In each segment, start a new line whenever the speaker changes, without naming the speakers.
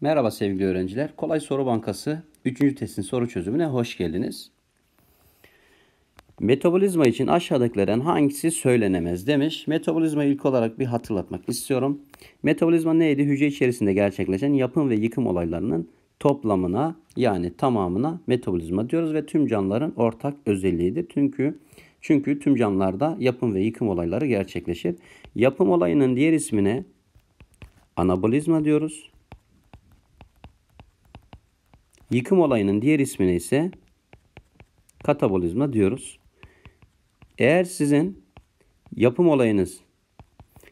Merhaba sevgili öğrenciler. Kolay Soru Bankası 3. testin soru çözümüne hoş geldiniz. Metabolizma için aşağıdakilerden hangisi söylenemez demiş. Metabolizma ilk olarak bir hatırlatmak istiyorum. Metabolizma neydi? Hücre içerisinde gerçekleşen yapım ve yıkım olaylarının toplamına yani tamamına metabolizma diyoruz ve tüm canlıların ortak özelliğidir. Çünkü çünkü tüm canlılarda yapım ve yıkım olayları gerçekleşir. Yapım olayının diğer ismine anabolizma diyoruz. Yıkım olayının diğer ismini ise katabolizma diyoruz. Eğer sizin yapım olayınız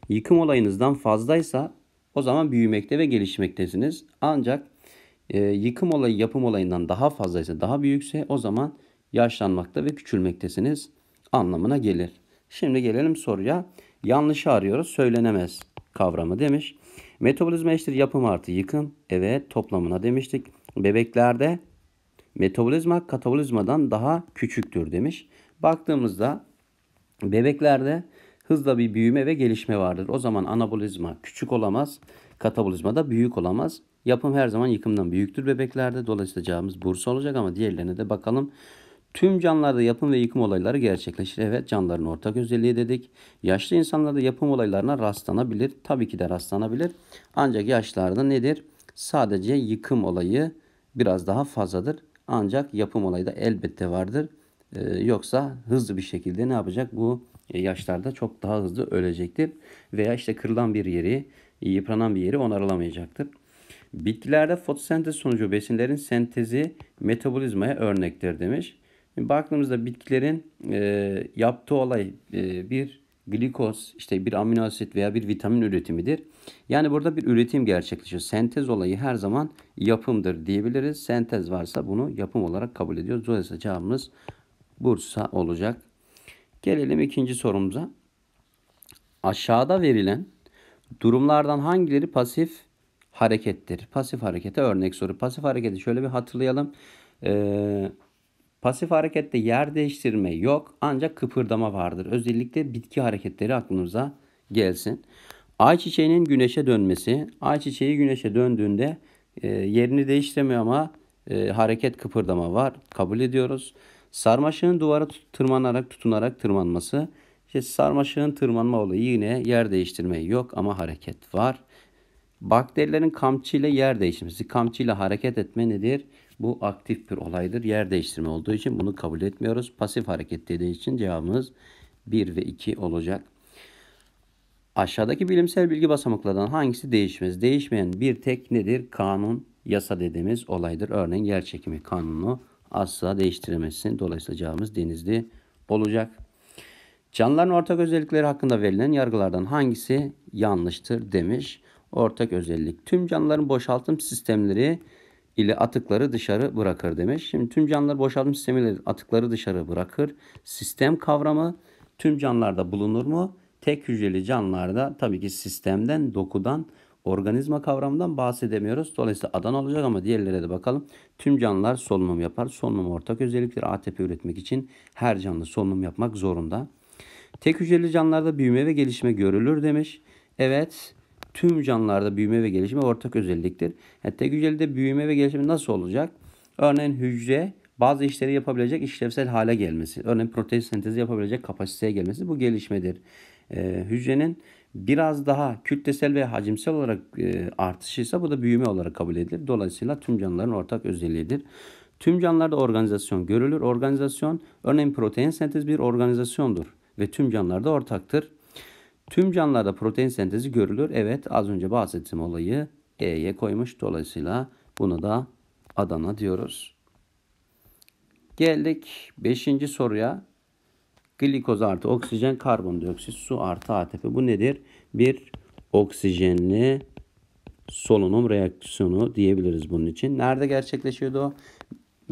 yıkım olayınızdan fazlaysa o zaman büyümekte ve gelişmektesiniz. Ancak e, yıkım olayı yapım olayından daha fazlaysa, daha büyükse o zaman yaşlanmakta ve küçülmektesiniz anlamına gelir. Şimdi gelelim soruya. Yanlışı arıyoruz, söylenemez kavramı demiş. Metabolizma eşittir yapım artı yıkım. Evet, toplamına demiştik bebeklerde metabolizma katabolizmadan daha küçüktür demiş. Baktığımızda bebeklerde hızla bir büyüme ve gelişme vardır. O zaman anabolizma küçük olamaz, katabolizma da büyük olamaz. Yapım her zaman yıkımdan büyüktür bebeklerde. Dolayısıyla cevabımız Bursa olacak ama diğerlerine de bakalım. Tüm canlılarda yapım ve yıkım olayları gerçekleşir. Evet canlıların ortak özelliği dedik. Yaşlı insanlarda yapım olaylarına rastlanabilir. Tabii ki de rastlanabilir. Ancak yaşlarda nedir? Sadece yıkım olayı biraz daha fazladır. Ancak yapım olayı da elbette vardır. Ee, yoksa hızlı bir şekilde ne yapacak? Bu e, yaşlarda çok daha hızlı ölecektir. Veya işte kırılan bir yeri, yıpranan bir yeri onarılamayacaktır. Bitkilerde fotosentez sonucu besinlerin sentezi metabolizmaya örnektir demiş. Baktığımızda bitkilerin e, yaptığı olay e, bir glikoz işte bir amino asit veya bir vitamin üretimidir. Yani burada bir üretim gerçekleşiyor. Sentez olayı her zaman yapımdır diyebiliriz. Sentez varsa bunu yapım olarak kabul ediyoruz. Dolayısıyla cevabımız Bursa olacak. Gelelim ikinci sorumuza. Aşağıda verilen durumlardan hangileri pasif harekettir? Pasif harekete örnek soru. Pasif harekete şöyle bir hatırlayalım. Ee, Pasif harekette yer değiştirme yok ancak kıpırdama vardır. Özellikle bitki hareketleri aklınıza gelsin. Ay çiçeğinin güneşe dönmesi. Ay çiçeği güneşe döndüğünde e, yerini değiştiremiyor ama e, hareket kıpırdama var. Kabul ediyoruz. Sarmaşığın duvara tırmanarak tutunarak tırmanması. İşte sarmaşığın tırmanma olayı yine yer değiştirme yok ama hareket var. Bakterilerin kamçıyla yer değişmesi. Kamçıyla hareket etme nedir? Bu aktif bir olaydır. Yer değiştirme olduğu için bunu kabul etmiyoruz. Pasif hareket dediği için cevabımız 1 ve 2 olacak. Aşağıdaki bilimsel bilgi basamaklarından hangisi değişmez? Değişmeyen bir tek nedir? Kanun, yasa dediğimiz olaydır. Örneğin yer çekimi kanunu asla değiştiremezsin. Dolayısıyla cevabımız denizli olacak. Canlıların ortak özellikleri hakkında verilen yargılardan hangisi yanlıştır demiş. Ortak özellik. Tüm canlıların boşaltım sistemleri ile atıkları dışarı bırakır demiş. Şimdi tüm canlılar boşaltım sistemiyle atıkları dışarı bırakır. Sistem kavramı tüm canlılarda bulunur mu? Tek hücreli canlılarda tabii ki sistemden, dokudan, organizma kavramından bahsedemiyoruz. Dolayısıyla adan olacak ama diğerlere de bakalım. Tüm canlılar solunum yapar. Solunum ortak özelliktir. ATP üretmek için her canlı solunum yapmak zorunda. Tek hücreli canlılarda büyüme ve gelişme görülür demiş. Evet tüm canlılarda büyüme ve gelişme ortak özelliktir. Yani e, tek hücreli büyüme ve gelişme nasıl olacak? Örneğin hücre bazı işleri yapabilecek işlevsel hale gelmesi. Örneğin protein sentezi yapabilecek kapasiteye gelmesi bu gelişmedir. Ee, hücrenin biraz daha kütlesel ve hacimsel olarak e, artışıysa bu da büyüme olarak kabul edilir. Dolayısıyla tüm canlıların ortak özelliğidir. Tüm canlılarda organizasyon görülür. Organizasyon örneğin protein sentez bir organizasyondur ve tüm canlılarda ortaktır. Tüm canlılarda protein sentezi görülür. Evet az önce bahsettiğim olayı E'ye koymuş. Dolayısıyla bunu da Adana diyoruz. Geldik 5. soruya. Glikoz artı oksijen, karbondioksit, su artı ATP. Bu nedir? Bir oksijenli solunum reaksiyonu diyebiliriz bunun için. Nerede gerçekleşiyordu?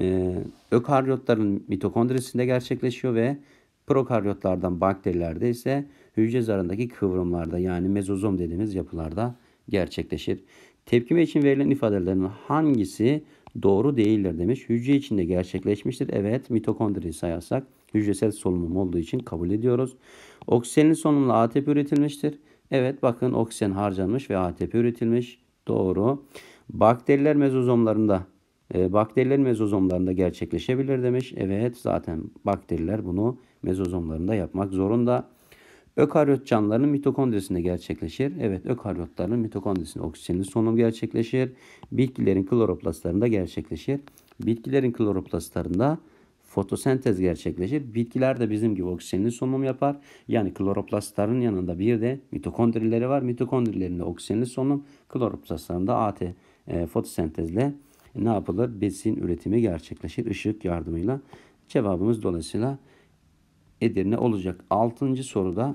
Ee, ökaryotların mitokondrisinde gerçekleşiyor ve prokaryotlardan bakterilerde ise hücre zarındaki kıvrımlarda yani mezozom dediğimiz yapılarda gerçekleşir. Tepkime için verilen ifadelerin hangisi doğru değildir demiş. Hücre içinde gerçekleşmiştir. Evet mitokondri sayarsak hücresel solunum olduğu için kabul ediyoruz. Oksijenin solunumla ATP üretilmiştir. Evet bakın oksijen harcanmış ve ATP üretilmiş. Doğru. Bakteriler mezozomlarında e, bakteriler mezozomlarında gerçekleşebilir demiş. Evet zaten bakteriler bunu mezozomlarında yapmak zorunda. Ökaryot canlıların mitokondrisinde gerçekleşir. Evet ökaryotların mitokondrisinde oksijenli solunum gerçekleşir. Bitkilerin kloroplastlarında gerçekleşir. Bitkilerin kloroplastlarında fotosentez gerçekleşir. Bitkiler de bizim gibi oksijenli solunum yapar. Yani kloroplastların yanında bir de mitokondrileri var. Mitokondrilerinde oksijenli solunum, kloroplastlarında AT e, fotosentezle ne yapılır? Besin üretimi gerçekleşir ışık yardımıyla. Cevabımız dolayısıyla Edirne olacak. Altıncı soruda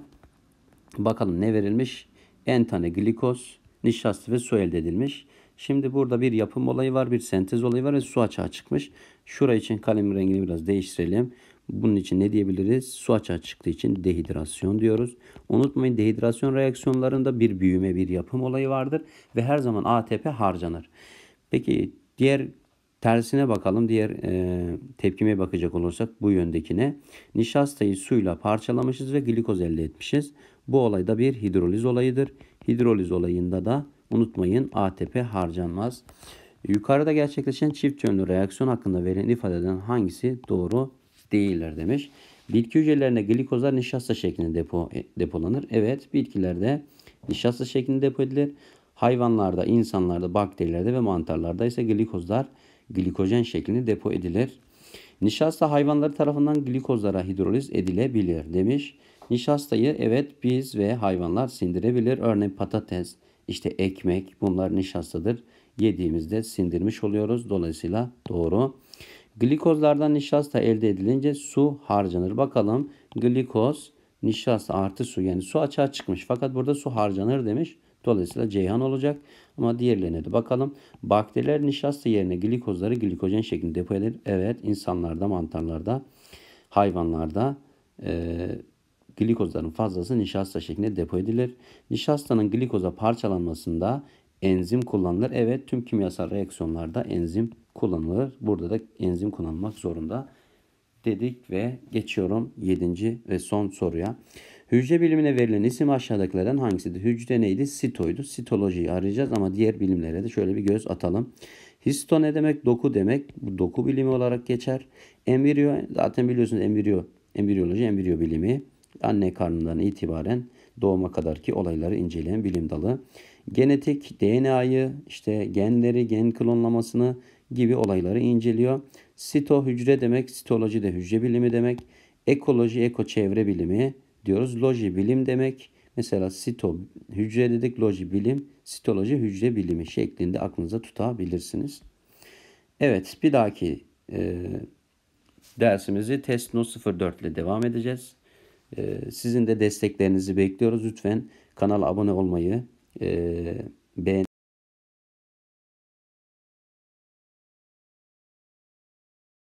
bakalım ne verilmiş? En tane glikoz, nişasta ve su elde edilmiş. Şimdi burada bir yapım olayı var, bir sentez olayı var ve su açığa çıkmış. Şura için kalem rengini biraz değiştirelim. Bunun için ne diyebiliriz? Su açığa çıktığı için dehidrasyon diyoruz. Unutmayın dehidrasyon reaksiyonlarında bir büyüme, bir yapım olayı vardır ve her zaman ATP harcanır. Peki diğer Tersine bakalım diğer e, tepkime bakacak olursak bu yöndekine. Nişastayı suyla parçalamışız ve glikoz elde etmişiz. Bu olay da bir hidroliz olayıdır. Hidroliz olayında da unutmayın ATP harcanmaz. Yukarıda gerçekleşen çift yönlü reaksiyon hakkında verilen ifadeden hangisi doğru değildir demiş. Bitki hücrelerinde glikozlar nişasta şeklinde depo, e, depolanır. Evet bitkilerde nişasta şeklinde depo edilir. Hayvanlarda, insanlarda, bakterilerde ve mantarlarda ise glikozlar glikojen şeklinde depo edilir. Nişasta hayvanları tarafından glikozlara hidroliz edilebilir demiş. Nişastayı evet biz ve hayvanlar sindirebilir. Örneğin patates, işte ekmek bunlar nişastadır. Yediğimizde sindirmiş oluyoruz. Dolayısıyla doğru. Glikozlardan nişasta elde edilince su harcanır. Bakalım glikoz nişasta artı su yani su açığa çıkmış. Fakat burada su harcanır demiş. Dolayısıyla Ceyhan olacak. Ama diğerlerine de bakalım. Bakteriler nişasta yerine glikozları glikojen şeklinde depo eder. Evet insanlarda, mantarlarda, hayvanlarda e, glikozların fazlası nişasta şeklinde depo edilir. Nişastanın glikoza parçalanmasında enzim kullanılır. Evet tüm kimyasal reaksiyonlarda enzim kullanılır. Burada da enzim kullanmak zorunda dedik ve geçiyorum 7. ve son soruya. Hücre bilimine verilen isim aşağıdakilerden hangisidir? Hücre neydi? Sitoydu. Sitolojiyi arayacağız ama diğer bilimlere de şöyle bir göz atalım. Histo ne demek? Doku demek. Bu doku bilimi olarak geçer. Embriyo zaten biliyorsunuz embriyo, embriyoloji, embriyo bilimi. Anne karnından itibaren doğuma kadarki olayları inceleyen bilim dalı. Genetik, DNA'yı, işte genleri, gen klonlamasını gibi olayları inceliyor. Sito hücre demek, sitoloji de hücre bilimi demek. Ekoloji, eko çevre bilimi, diyoruz. Loji bilim demek. Mesela sito hücre dedik, loji bilim, sitoloji hücre bilimi şeklinde aklınıza tutabilirsiniz. Evet, bir dahaki e, dersimizi test no 04 ile devam edeceğiz. E, sizin de desteklerinizi bekliyoruz. Lütfen kanala abone olmayı, e, beğen